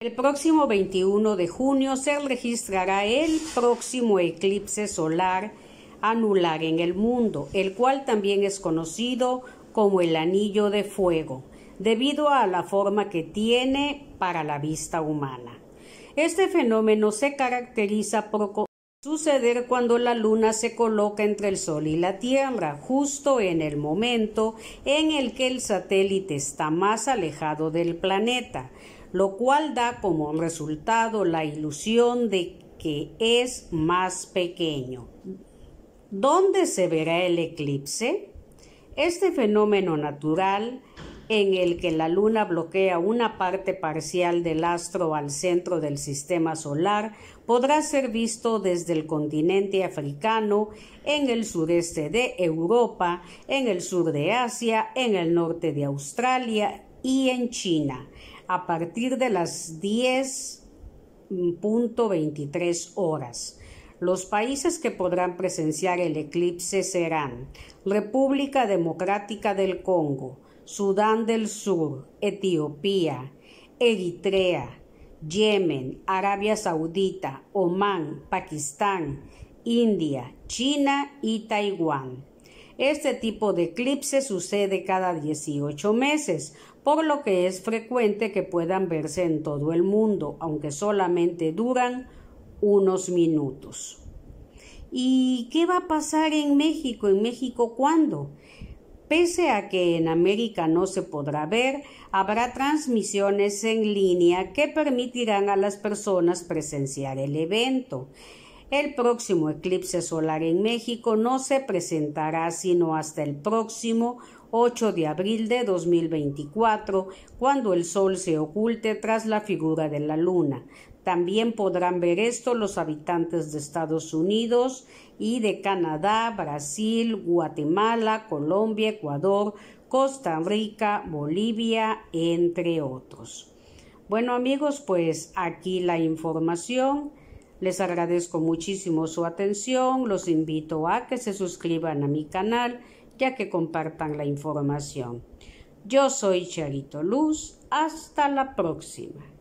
El próximo 21 de junio se registrará el próximo eclipse solar anular en el mundo, el cual también es conocido como el anillo de fuego, debido a la forma que tiene para la vista humana. Este fenómeno se caracteriza por suceder cuando la luna se coloca entre el sol y la tierra, justo en el momento en el que el satélite está más alejado del planeta lo cual da como resultado la ilusión de que es más pequeño. ¿Dónde se verá el eclipse? Este fenómeno natural en el que la luna bloquea una parte parcial del astro al centro del sistema solar podrá ser visto desde el continente africano, en el sureste de Europa, en el sur de Asia, en el norte de Australia, y en China a partir de las 10.23 horas. Los países que podrán presenciar el eclipse serán República Democrática del Congo, Sudán del Sur, Etiopía, Eritrea, Yemen, Arabia Saudita, Omán, Pakistán, India, China y Taiwán. Este tipo de eclipse sucede cada 18 meses, por lo que es frecuente que puedan verse en todo el mundo, aunque solamente duran unos minutos. ¿Y qué va a pasar en México? ¿En México cuándo? Pese a que en América no se podrá ver, habrá transmisiones en línea que permitirán a las personas presenciar el evento. El próximo eclipse solar en México no se presentará sino hasta el próximo 8 de abril de 2024, cuando el Sol se oculte tras la figura de la Luna. También podrán ver esto los habitantes de Estados Unidos y de Canadá, Brasil, Guatemala, Colombia, Ecuador, Costa Rica, Bolivia, entre otros. Bueno amigos, pues aquí la información. Les agradezco muchísimo su atención, los invito a que se suscriban a mi canal ya que compartan la información. Yo soy Charito Luz, hasta la próxima.